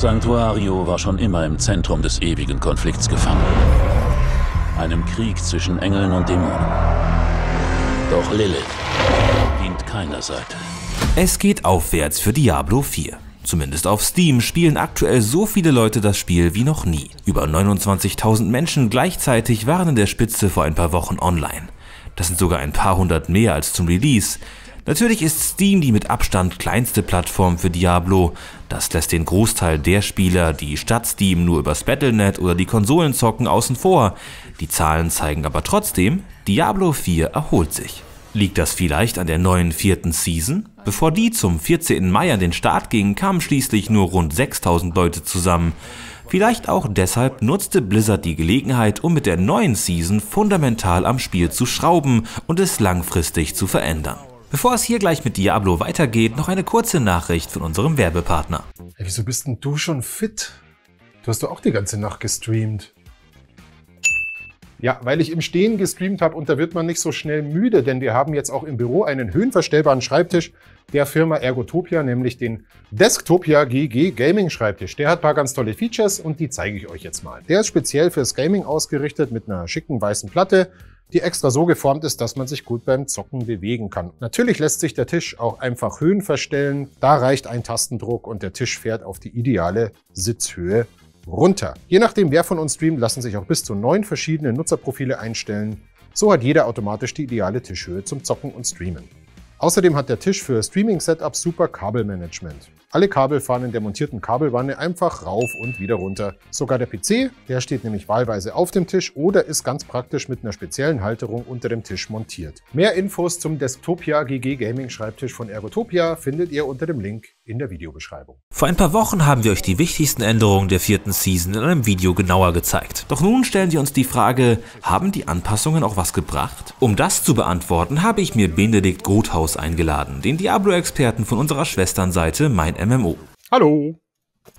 Sanctuario war schon immer im Zentrum des ewigen Konflikts gefangen. Einem Krieg zwischen Engeln und Dämonen. Doch Lilith dient keiner Seite. Es geht aufwärts für Diablo 4. Zumindest auf Steam spielen aktuell so viele Leute das Spiel wie noch nie. Über 29.000 Menschen gleichzeitig waren in der Spitze vor ein paar Wochen online. Das sind sogar ein paar hundert mehr als zum Release. Natürlich ist Steam die mit Abstand kleinste Plattform für Diablo. Das lässt den Großteil der Spieler, die statt Steam nur übers Battlenet oder die Konsolen zocken, außen vor. Die Zahlen zeigen aber trotzdem, Diablo 4 erholt sich. Liegt das vielleicht an der neuen vierten Season? Bevor die zum 14. Mai an den Start ging, kamen schließlich nur rund 6000 Leute zusammen. Vielleicht auch deshalb nutzte Blizzard die Gelegenheit, um mit der neuen Season fundamental am Spiel zu schrauben und es langfristig zu verändern. Bevor es hier gleich mit Diablo weitergeht, noch eine kurze Nachricht von unserem Werbepartner. Hey, wieso bist denn du schon fit? Du hast doch auch die ganze Nacht gestreamt. Ja, weil ich im Stehen gestreamt habe und da wird man nicht so schnell müde, denn wir haben jetzt auch im Büro einen höhenverstellbaren Schreibtisch der Firma Ergotopia, nämlich den Desktopia GG Gaming Schreibtisch. Der hat ein paar ganz tolle Features und die zeige ich euch jetzt mal. Der ist speziell fürs Gaming ausgerichtet mit einer schicken weißen Platte, die extra so geformt ist, dass man sich gut beim Zocken bewegen kann. Natürlich lässt sich der Tisch auch einfach Höhen verstellen. Da reicht ein Tastendruck und der Tisch fährt auf die ideale Sitzhöhe runter. Je nachdem, wer von uns streamt, lassen sich auch bis zu neun verschiedene Nutzerprofile einstellen. So hat jeder automatisch die ideale Tischhöhe zum Zocken und Streamen. Außerdem hat der Tisch für Streaming-Setups super Kabelmanagement. Alle Kabel fahren in der montierten Kabelwanne einfach rauf und wieder runter. Sogar der PC, der steht nämlich wahlweise auf dem Tisch oder ist ganz praktisch mit einer speziellen Halterung unter dem Tisch montiert. Mehr Infos zum Desktopia GG Gaming Schreibtisch von Ergotopia findet ihr unter dem Link in der Videobeschreibung. Vor ein paar Wochen haben wir euch die wichtigsten Änderungen der vierten Season in einem Video genauer gezeigt. Doch nun stellen wir uns die Frage, haben die Anpassungen auch was gebracht? Um das zu beantworten, habe ich mir Benedikt Grothaus eingeladen, den Diablo-Experten von unserer Schwesternseite Mein MMO. Hallo!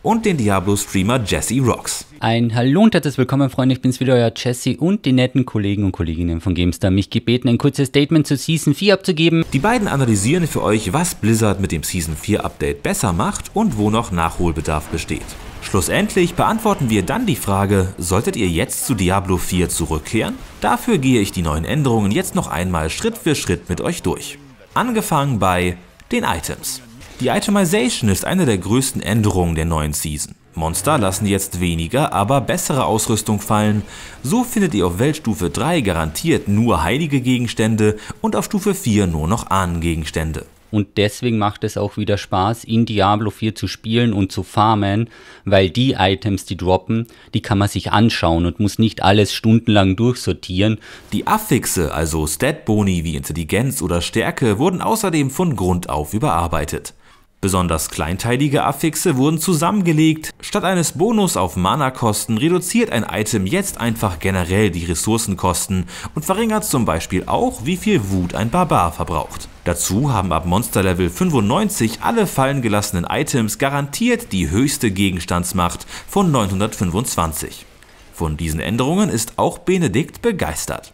und den Diablo-Streamer Jesse Rocks. Ein Hallo und herzlich willkommen, Freunde. Ich bin's wieder, euer Jesse und die netten Kollegen und Kolleginnen von GameStar. Mich gebeten, ein kurzes Statement zu Season 4 abzugeben. Die beiden analysieren für euch, was Blizzard mit dem Season 4 Update besser macht und wo noch Nachholbedarf besteht. Schlussendlich beantworten wir dann die Frage, solltet ihr jetzt zu Diablo 4 zurückkehren? Dafür gehe ich die neuen Änderungen jetzt noch einmal Schritt für Schritt mit euch durch. Angefangen bei den Items. Die Itemization ist eine der größten Änderungen der neuen Season. Monster lassen jetzt weniger, aber bessere Ausrüstung fallen. So findet ihr auf Weltstufe 3 garantiert nur heilige Gegenstände und auf Stufe 4 nur noch Ahnengegenstände. Und deswegen macht es auch wieder Spaß, in Diablo 4 zu spielen und zu farmen, weil die Items, die droppen, die kann man sich anschauen und muss nicht alles stundenlang durchsortieren. Die Affixe, also Stat-Boni wie Intelligenz oder Stärke, wurden außerdem von Grund auf überarbeitet. Besonders kleinteilige Affixe wurden zusammengelegt. Statt eines Bonus auf Mana-Kosten reduziert ein Item jetzt einfach generell die Ressourcenkosten und verringert zum Beispiel auch, wie viel Wut ein Barbar verbraucht. Dazu haben ab Monster Level 95 alle fallen gelassenen Items garantiert die höchste Gegenstandsmacht von 925. Von diesen Änderungen ist auch Benedikt begeistert.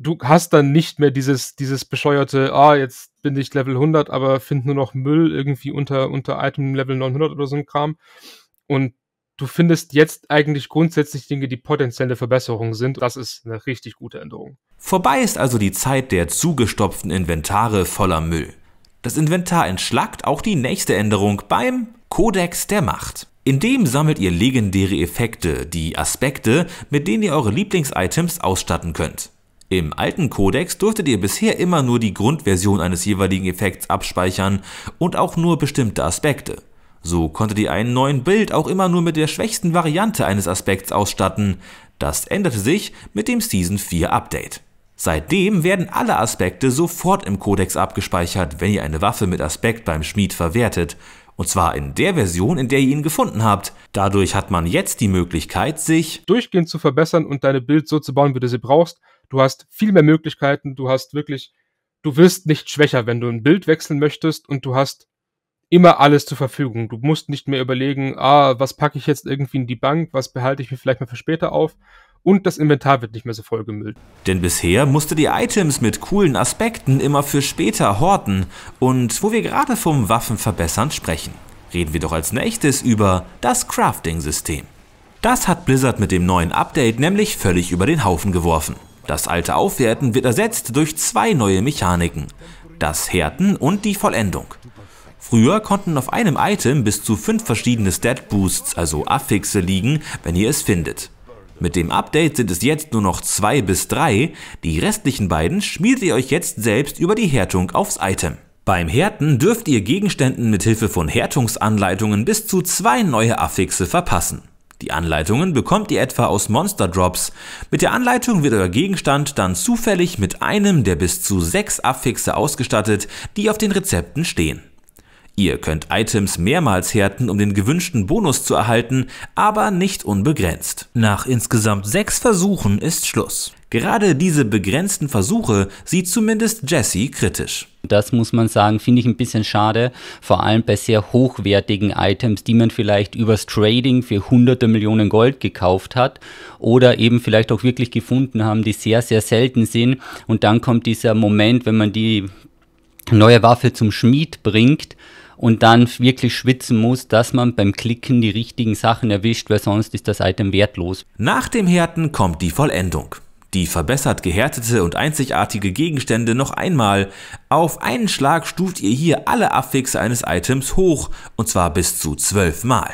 Du hast dann nicht mehr dieses, dieses bescheuerte, ah, jetzt bin ich Level 100, aber finde nur noch Müll irgendwie unter, unter Item Level 900 oder so ein Kram. Und du findest jetzt eigentlich grundsätzlich Dinge, die potenzielle Verbesserungen sind. Das ist eine richtig gute Änderung. Vorbei ist also die Zeit der zugestopften Inventare voller Müll. Das Inventar entschlackt auch die nächste Änderung beim Kodex der Macht. In dem sammelt ihr legendäre Effekte, die Aspekte, mit denen ihr eure Lieblings-Items ausstatten könnt. Im alten Codex durftet ihr bisher immer nur die Grundversion eines jeweiligen Effekts abspeichern und auch nur bestimmte Aspekte. So konntet ihr einen neuen Bild auch immer nur mit der schwächsten Variante eines Aspekts ausstatten. Das änderte sich mit dem Season 4 Update. Seitdem werden alle Aspekte sofort im Codex abgespeichert, wenn ihr eine Waffe mit Aspekt beim Schmied verwertet. Und zwar in der Version, in der ihr ihn gefunden habt. Dadurch hat man jetzt die Möglichkeit, sich durchgehend zu verbessern und deine Bild so zu bauen, wie du sie brauchst, Du hast viel mehr Möglichkeiten, du hast wirklich, du wirst nicht schwächer, wenn du ein Bild wechseln möchtest und du hast immer alles zur Verfügung. Du musst nicht mehr überlegen, ah, was packe ich jetzt irgendwie in die Bank, was behalte ich mir vielleicht mal für später auf, und das Inventar wird nicht mehr so vollgemüllt. Denn bisher musste die Items mit coolen Aspekten immer für später horten. Und wo wir gerade vom Waffenverbessern sprechen, reden wir doch als nächstes über das Crafting-System. Das hat Blizzard mit dem neuen Update nämlich völlig über den Haufen geworfen. Das alte Aufwerten wird ersetzt durch zwei neue Mechaniken, das Härten und die Vollendung. Früher konnten auf einem Item bis zu fünf verschiedene Stat Boosts, also Affixe, liegen, wenn ihr es findet. Mit dem Update sind es jetzt nur noch zwei bis drei, die restlichen beiden schmiedet ihr euch jetzt selbst über die Härtung aufs Item. Beim Härten dürft ihr Gegenständen mit Hilfe von Härtungsanleitungen bis zu zwei neue Affixe verpassen. Die Anleitungen bekommt ihr etwa aus Monster Drops. Mit der Anleitung wird euer Gegenstand dann zufällig mit einem der bis zu sechs Affixe ausgestattet, die auf den Rezepten stehen. Ihr könnt Items mehrmals härten, um den gewünschten Bonus zu erhalten, aber nicht unbegrenzt. Nach insgesamt sechs Versuchen ist Schluss. Gerade diese begrenzten Versuche sieht zumindest Jesse kritisch. Das muss man sagen, finde ich ein bisschen schade, vor allem bei sehr hochwertigen Items, die man vielleicht übers Trading für hunderte Millionen Gold gekauft hat oder eben vielleicht auch wirklich gefunden haben, die sehr, sehr selten sind. Und dann kommt dieser Moment, wenn man die neue Waffe zum Schmied bringt, und dann wirklich schwitzen muss, dass man beim Klicken die richtigen Sachen erwischt, weil sonst ist das Item wertlos. Nach dem Härten kommt die Vollendung die verbessert gehärtete und einzigartige Gegenstände noch einmal. Auf einen Schlag stuft ihr hier alle Affixe eines Items hoch, und zwar bis zu 12 Mal.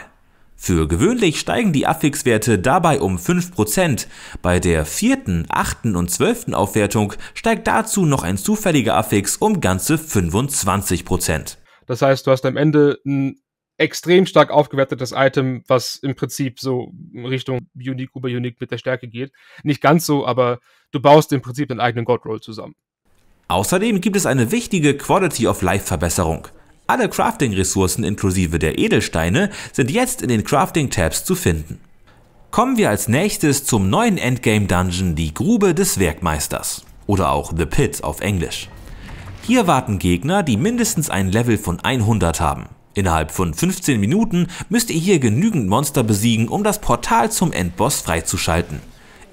Für gewöhnlich steigen die Affixwerte dabei um 5%, bei der vierten, achten und zwölften Aufwertung steigt dazu noch ein zufälliger Affix um ganze 25%. Das heißt, du hast am Ende ein extrem stark aufgewertetes Item, was im Prinzip so Richtung Unique über Unique mit der Stärke geht. Nicht ganz so, aber du baust im Prinzip deinen eigenen God Roll zusammen. Außerdem gibt es eine wichtige Quality of Life Verbesserung. Alle Crafting-Ressourcen inklusive der Edelsteine sind jetzt in den Crafting-Tabs zu finden. Kommen wir als nächstes zum neuen Endgame-Dungeon, die Grube des Werkmeisters. Oder auch The Pit auf Englisch. Hier warten Gegner, die mindestens ein Level von 100 haben. Innerhalb von 15 Minuten müsst ihr hier genügend Monster besiegen, um das Portal zum Endboss freizuschalten.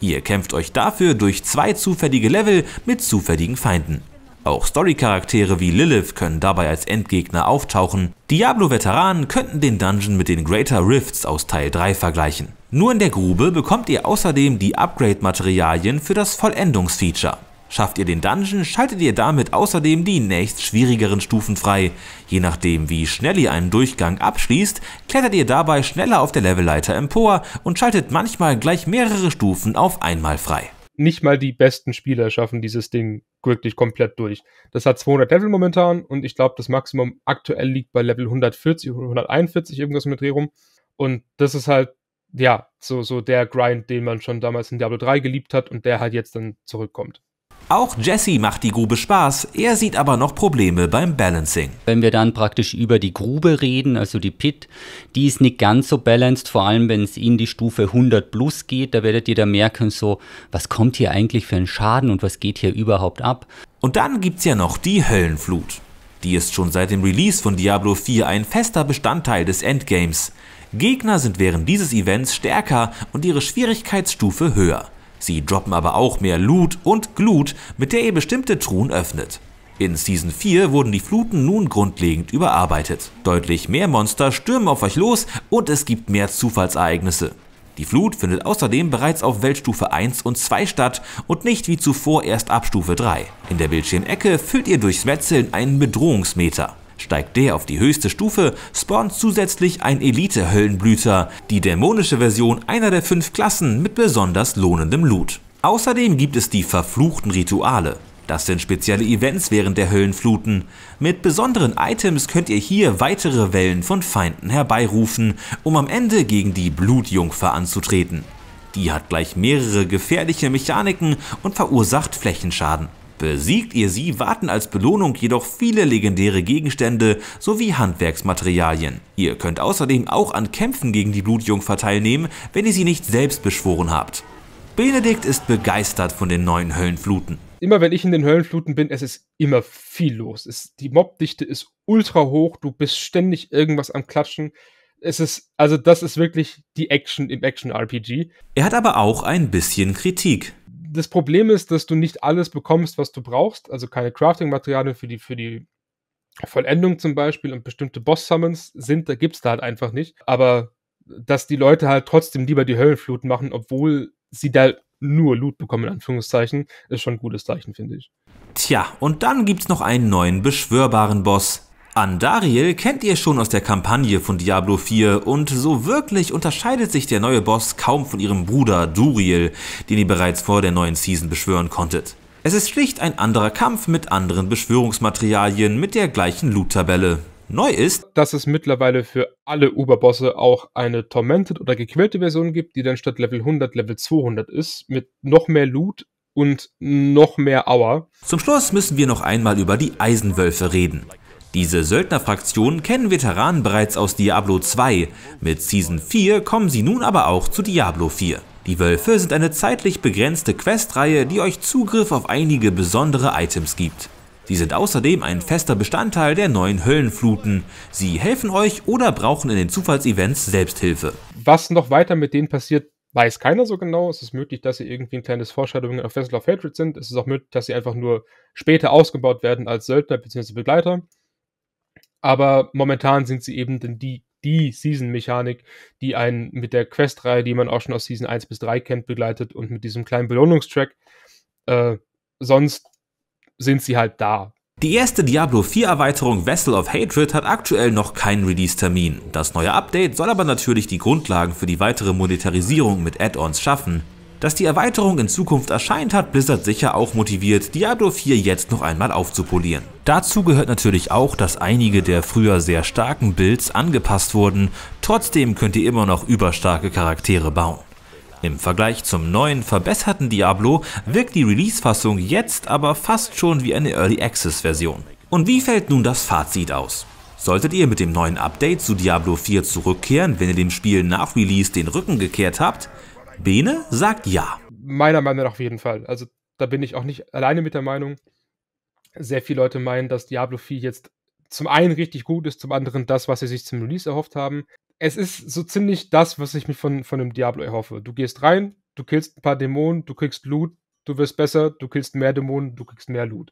Ihr kämpft euch dafür durch zwei zufällige Level mit zufälligen Feinden. Auch Storycharaktere wie Lilith können dabei als Endgegner auftauchen. Diablo-Veteranen könnten den Dungeon mit den Greater Rifts aus Teil 3 vergleichen. Nur in der Grube bekommt ihr außerdem die Upgrade-Materialien für das Vollendungsfeature. Schafft ihr den Dungeon, schaltet ihr damit außerdem die nächst schwierigeren Stufen frei. Je nachdem, wie schnell ihr einen Durchgang abschließt, klettert ihr dabei schneller auf der Levelleiter empor und schaltet manchmal gleich mehrere Stufen auf einmal frei. Nicht mal die besten Spieler schaffen dieses Ding wirklich komplett durch. Das hat 200 Level momentan und ich glaube, das Maximum aktuell liegt bei Level 140 141, irgendwas mit Dreh rum. Und das ist halt, ja, so, so der Grind, den man schon damals in Diablo 3 geliebt hat und der halt jetzt dann zurückkommt. Auch Jesse macht die Grube Spaß, er sieht aber noch Probleme beim Balancing. Wenn wir dann praktisch über die Grube reden, also die Pit, die ist nicht ganz so balanced, vor allem wenn es in die Stufe 100 plus geht, da werdet ihr da merken so, was kommt hier eigentlich für ein Schaden und was geht hier überhaupt ab. Und dann gibt's ja noch die Höllenflut. Die ist schon seit dem Release von Diablo 4 ein fester Bestandteil des Endgames. Gegner sind während dieses Events stärker und ihre Schwierigkeitsstufe höher. Sie droppen aber auch mehr Loot und Glut, mit der ihr bestimmte Truhen öffnet. In Season 4 wurden die Fluten nun grundlegend überarbeitet. Deutlich mehr Monster stürmen auf euch los und es gibt mehr Zufallsereignisse. Die Flut findet außerdem bereits auf Weltstufe 1 und 2 statt und nicht wie zuvor erst ab Stufe 3. In der Bildschirmecke füllt ihr durchs Wetzeln einen Bedrohungsmeter. Steigt der auf die höchste Stufe, spawnt zusätzlich ein Elite-Höllenblüter, die dämonische Version einer der fünf Klassen mit besonders lohnendem Loot. Außerdem gibt es die verfluchten Rituale. Das sind spezielle Events während der Höllenfluten. Mit besonderen Items könnt ihr hier weitere Wellen von Feinden herbeirufen, um am Ende gegen die Blutjungfer anzutreten. Die hat gleich mehrere gefährliche Mechaniken und verursacht Flächenschaden. Besiegt ihr sie, warten als Belohnung jedoch viele legendäre Gegenstände sowie Handwerksmaterialien. Ihr könnt außerdem auch an Kämpfen gegen die Blutjungfer teilnehmen, wenn ihr sie nicht selbst beschworen habt. Benedikt ist begeistert von den neuen Höllenfluten. Immer wenn ich in den Höllenfluten bin, es ist immer viel los. Es, die Mobdichte ist ultra hoch, du bist ständig irgendwas am Klatschen es ist, also das ist wirklich die Action im Action-RPG. Er hat aber auch ein bisschen Kritik das Problem ist, dass du nicht alles bekommst, was du brauchst, also keine Crafting-Materialien für die, für die Vollendung zum Beispiel und bestimmte Boss-Summons sind, da gibt es da halt einfach nicht. Aber dass die Leute halt trotzdem lieber die Höllenflut machen, obwohl sie da nur Loot bekommen, in Anführungszeichen, ist schon ein gutes Zeichen, finde ich. Tja, und dann gibt's noch einen neuen beschwörbaren Boss, Andariel kennt ihr schon aus der Kampagne von Diablo 4 und so wirklich unterscheidet sich der neue Boss kaum von ihrem Bruder Duriel, den ihr bereits vor der neuen Season beschwören konntet. Es ist schlicht ein anderer Kampf mit anderen Beschwörungsmaterialien mit der gleichen Loot-Tabelle. Neu ist, dass es mittlerweile für alle Uberbosse auch eine Tormented oder gequälte Version gibt, die dann statt Level 100 Level 200 ist, mit noch mehr Loot, und noch mehr Aua. Zum Schluss müssen wir noch einmal über die Eisenwölfe reden. Diese Söldnerfraktion kennen Veteranen bereits aus Diablo 2, mit Season 4 kommen sie nun aber auch zu Diablo 4. Die Wölfe sind eine zeitlich begrenzte Questreihe, die euch Zugriff auf einige besondere Items gibt. Sie sind außerdem ein fester Bestandteil der neuen Höllenfluten. Sie helfen euch oder brauchen in den Zufallsevents Selbsthilfe. Was noch weiter mit denen passiert, weiß keiner so genau. Es ist möglich, dass sie irgendwie ein kleines Foreshadowing auf Vessel of Hatred sind. Es ist auch möglich, dass sie einfach nur später ausgebaut werden als Söldner bzw. Begleiter aber momentan sind sie eben denn die, die Season-Mechanik, die einen mit der Quest-Reihe, die man auch schon aus Season 1 bis 3 kennt, begleitet und mit diesem kleinen Belohnungstrack. Äh, sonst sind sie halt da. Die erste Diablo 4 Erweiterung Vessel of Hatred hat aktuell noch keinen Release-Termin. Das neue Update soll aber natürlich die Grundlagen für die weitere Monetarisierung mit Add-ons schaffen. Dass die Erweiterung in Zukunft erscheint, hat Blizzard sicher auch motiviert, Diablo 4 jetzt noch einmal aufzupolieren. Dazu gehört natürlich auch, dass einige der früher sehr starken Builds angepasst wurden, trotzdem könnt ihr immer noch überstarke Charaktere bauen. Im Vergleich zum neuen, verbesserten Diablo wirkt die Release-Fassung jetzt aber fast schon wie eine Early Access-Version. Und wie fällt nun das Fazit aus? Solltet ihr mit dem neuen Update zu Diablo 4 zurückkehren, wenn ihr dem Spiel nach Release den Rücken gekehrt habt? Bene sagt ja. Meiner Meinung nach auf jeden Fall. Also da bin ich auch nicht alleine mit der Meinung. Sehr viele Leute meinen, dass Diablo 4 jetzt zum einen richtig gut ist, zum anderen das, was sie sich zum Release erhofft haben. Es ist so ziemlich das, was ich mir von, von einem Diablo erhoffe. Du gehst rein, du killst ein paar Dämonen, du kriegst Loot, du wirst besser, du killst mehr Dämonen, du kriegst mehr Loot.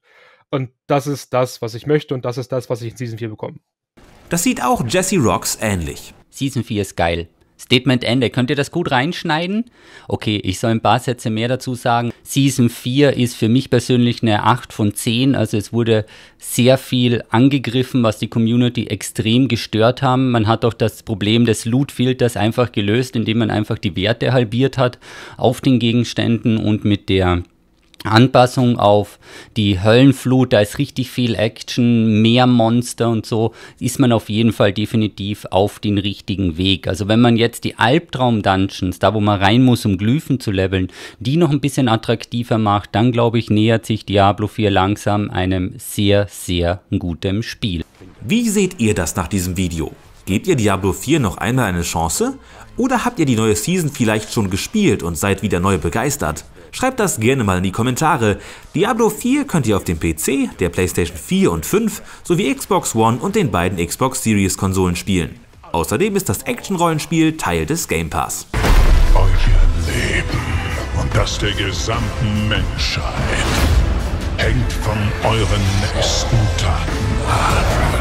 Und das ist das, was ich möchte und das ist das, was ich in Season 4 bekomme. Das sieht auch Jesse Rocks ähnlich. Season 4 ist geil. Statement Ende. Könnt ihr das gut reinschneiden? Okay, ich soll ein paar Sätze mehr dazu sagen. Season 4 ist für mich persönlich eine 8 von 10. Also es wurde sehr viel angegriffen, was die Community extrem gestört haben. Man hat auch das Problem des Loot-Filters einfach gelöst, indem man einfach die Werte halbiert hat auf den Gegenständen und mit der Anpassung auf die Höllenflut, da ist richtig viel Action, mehr Monster und so, ist man auf jeden Fall definitiv auf den richtigen Weg. Also wenn man jetzt die Albtraum-Dungeons, da wo man rein muss, um Glyphen zu leveln, die noch ein bisschen attraktiver macht, dann glaube ich, nähert sich Diablo 4 langsam einem sehr, sehr guten Spiel. Wie seht ihr das nach diesem Video? Gebt ihr Diablo 4 noch einmal eine Chance? Oder habt ihr die neue Season vielleicht schon gespielt und seid wieder neu begeistert? Schreibt das gerne mal in die Kommentare. Diablo 4 könnt ihr auf dem PC, der PlayStation 4 und 5 sowie Xbox One und den beiden Xbox Series Konsolen spielen. Außerdem ist das Action-Rollenspiel Teil des Game Pass. Euer Leben und das der gesamten Menschheit hängt von euren nächsten Taten ab.